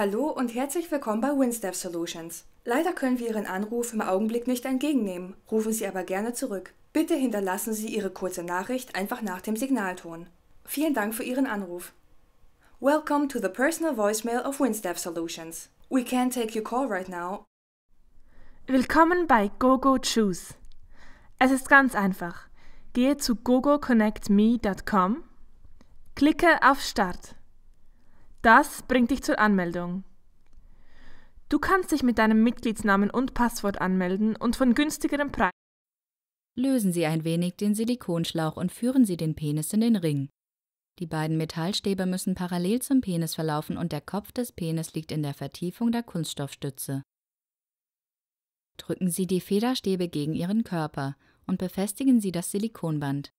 Hallo und herzlich willkommen bei Winstep Solutions. Leider können wir Ihren Anruf im Augenblick nicht entgegennehmen, rufen Sie aber gerne zurück. Bitte hinterlassen Sie Ihre kurze Nachricht einfach nach dem Signalton. Vielen Dank für Ihren Anruf. Welcome to the personal voicemail of Winstep Solutions. We can't take your call right now. Willkommen bei GoGo Choose. Es ist ganz einfach. Gehe zu gogoconnectme.com, klicke auf Start. Das bringt dich zur Anmeldung. Du kannst dich mit deinem Mitgliedsnamen und Passwort anmelden und von günstigerem Preis. Lösen Sie ein wenig den Silikonschlauch und führen Sie den Penis in den Ring. Die beiden Metallstäbe müssen parallel zum Penis verlaufen und der Kopf des Penis liegt in der Vertiefung der Kunststoffstütze. Drücken Sie die Federstäbe gegen Ihren Körper und befestigen Sie das Silikonband.